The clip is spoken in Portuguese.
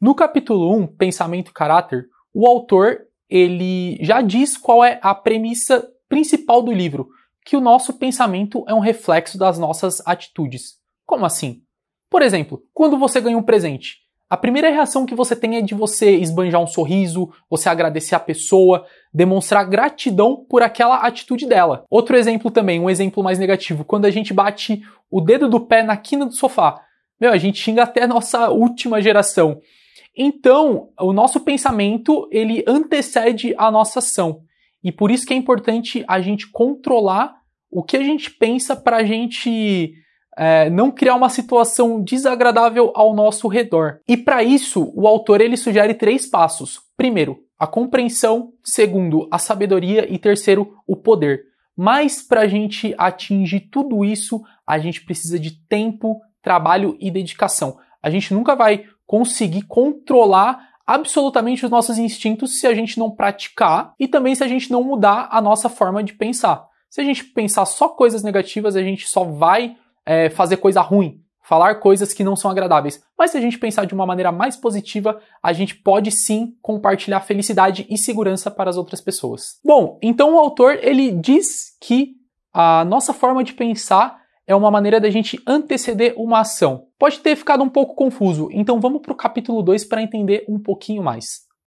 No capítulo 1, Pensamento e Caráter, o autor ele já diz qual é a premissa principal do livro, que o nosso pensamento é um reflexo das nossas atitudes. Como assim? Por exemplo, quando você ganha um presente, a primeira reação que você tem é de você esbanjar um sorriso, você agradecer a pessoa, demonstrar gratidão por aquela atitude dela. Outro exemplo também, um exemplo mais negativo, quando a gente bate o dedo do pé na quina do sofá. Meu, a gente xinga até a nossa última geração. Então, o nosso pensamento, ele antecede a nossa ação. E por isso que é importante a gente controlar o que a gente pensa para a gente é, não criar uma situação desagradável ao nosso redor. E para isso, o autor ele sugere três passos. Primeiro, a compreensão. Segundo, a sabedoria. E terceiro, o poder. Mas para a gente atingir tudo isso, a gente precisa de tempo, trabalho e dedicação. A gente nunca vai conseguir controlar absolutamente os nossos instintos se a gente não praticar e também se a gente não mudar a nossa forma de pensar. Se a gente pensar só coisas negativas, a gente só vai é, fazer coisa ruim, falar coisas que não são agradáveis. Mas se a gente pensar de uma maneira mais positiva, a gente pode sim compartilhar felicidade e segurança para as outras pessoas. Bom, então o autor ele diz que a nossa forma de pensar é uma maneira da gente anteceder uma ação. Pode ter ficado um pouco confuso, então vamos para o capítulo 2 para entender um pouquinho mais.